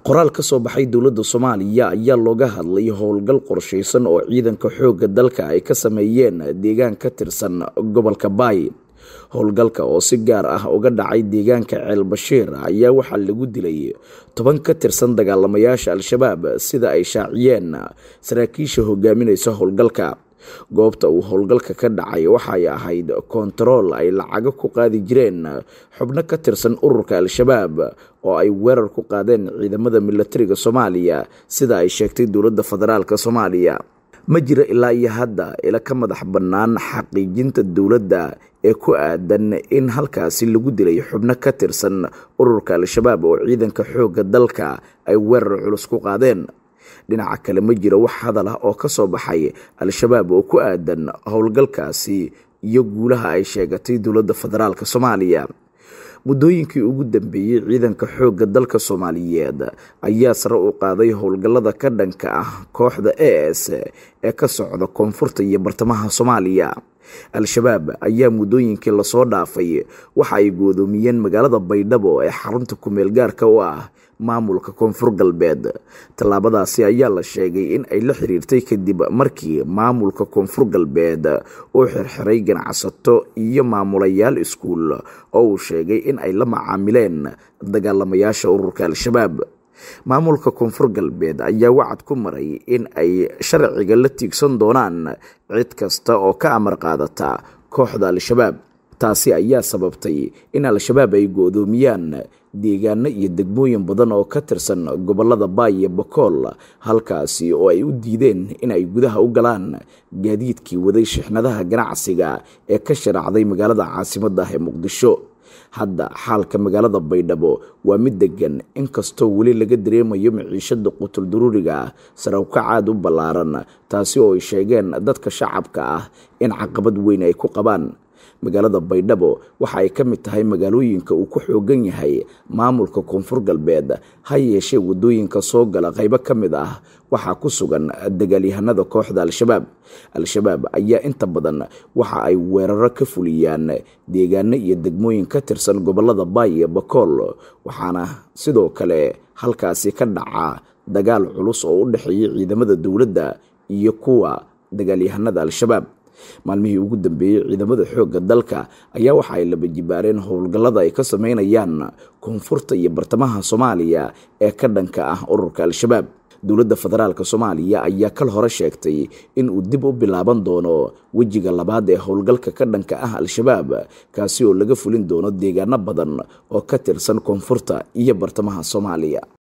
qoraal ka soo baxay dowladda soomaaliya ayaa looga hadlay howlgal qorshaysan oo ciidanka xoogga dalka ay ka sameeyeen deegaan ka tirsan gobolka baay howlgalka oo si gaar ah uga dhacay deegaanka ceelbashiir ayaa waxaa lagu dilay toban ka tirsan dagaalamayaasha al-shabaab sida ay shaaciyeen saraakiisha hogaaminaysa howlgalka goobta uu howlgalka ka dhacay waxay ahayd kontarool ay lacago ku qaadi jireen xubno ka tirsan ururka al-shabaab oo ay weerar ku qaadeen ciidamada milatariga soomaaliya sida ay sheegtay dowladda federaalka soomaaliya ma jiro ilaa iyo hadda ila ka madax bannaan xaqiijinta dowladda ee ku aadan in halkaasi lagu dilay xubno ka tirsan ururka al-shabaab oo ciidanka xoogga dalka ay weerar culus ku qaadeen dhinaca kale ma jiro wax hadal ah oo ka soo baxay al-shabaab oo ku aadan howlgalkaasi iyo guulaha ay sheegatay dowladda federaalka soomaaliya muddooyinkii ugu dambeeyey ciidanka xoogga dalka soomaaliyeed ayaa sare u qaaday howlgallada ka dhanka ah kooxda a s e ee ka socda koonfurta iyo bartamaha soomaaliya al-shabaab ayaa muddooyinkii lasoo dhaafay waxa ay goodoomiyeen magaalada baydhabo ee xarunta kumeel gaarka u ah maamulka koonfur galbeed tallaabadaasi ayaa la sheegay in ay la xiriirtay kadib markii maamulka koonfur galbeed uu xirxiray ganacsato iyo maamulayaal iskuul oo uu sheegay in ay la macaamileen dagaalamayaasha ururka al-shabaab maamulka koonfur galbeed ayaa wacad ku maray in ay sharciga la tiigsan doonaan cid kasta oo ka amar qaadata kooxda al-shabaab taasi ayaa sababtay in al-shabaab ay go-doomiyaan deegaano iyo degmooyin badan oo ka tirsan gobolada baay iyo bokool halkaasi oo ay u diideen in ay gudaha u galaan gaadiidkii waday shixnadaha ganacsiga ee ka sharaacday magaalada caasimadda ah ee muqdisho hadda xaalka magaalada baydhabo waa mid degan inkastoo weli laga dareemayo miciishada qutul duruuriga ah sarowkac aad u ballaaran taasi oo ay sheegeen dadka shacabka ah in caqabad weyn ay ku qabaan magaalada baydhabo waxa ay ka mid tahay magaalooyinka uu ku xoogan yahay maamulka koonfur galbeed ha yeeshee waddooyinka soo gala qaybo ka mid ah waxaa ku sugan dagaalyahanada kooxda al-shabaab al-shabaab ayaa inta badan waxa ay weeraro ka fuliyaan deegaano iyo degmooyin ka tirsan gobolada baay iyo bakool waxaana sidoo kale halkaasi ka dhaca dagaal culus oo u dhexeeya ciidamada dowladda iyo kuwa dagaalyahanada al-shabaab maalmihii ugu dambeeyey ciidamada xoogga dalka ayaa waxa ay labajibaareen howlgallada ay ka sameynayaan koonfurta iyo bartamaha soomaaliya ee ka dhanka ah ururka al-shabaab dowladda federaalka soomaaliya ayaa kal hore sheegtay in uu dib u bilaaban doono wejiga labaad ee howlgalka ka dhanka ah al-shabaab kaasi oo laga fulin doono deegaano badan oo ka tirsan koonfurta iyo bartamaha soomaaliya